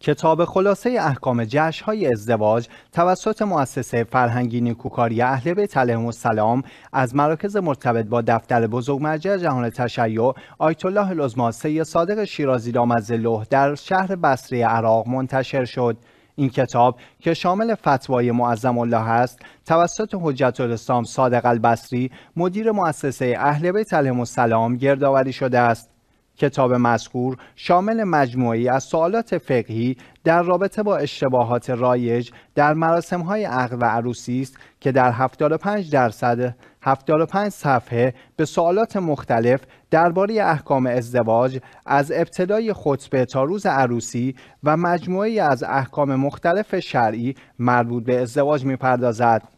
کتاب خلاصه احکام های ازدواج توسط مؤسسه فرهنگی نیکوکاری اهل بیت علیهم السلام از مراکز مرتبط با دفتر بزرگ مرجع جهان تشیع آیت الله العظما صادق شیرازی دامز لوح در شهر بصره عراق منتشر شد این کتاب که شامل فتوای معظم الله است توسط حجت الاسلام صادق البصری مدیر مؤسسه اهل بیت علیهم السلام گردآوری شده است کتاب مذکور شامل مجموعی از سوالات فقهی در رابطه با اشتباهات رایج در های عقد و عروسی است که در 75 درصد 75 صفحه به سوالات مختلف درباره احکام ازدواج از ابتدای خطبه تا روز عروسی و مجموعی از احکام مختلف شرعی مربوط به ازدواج میپردازد.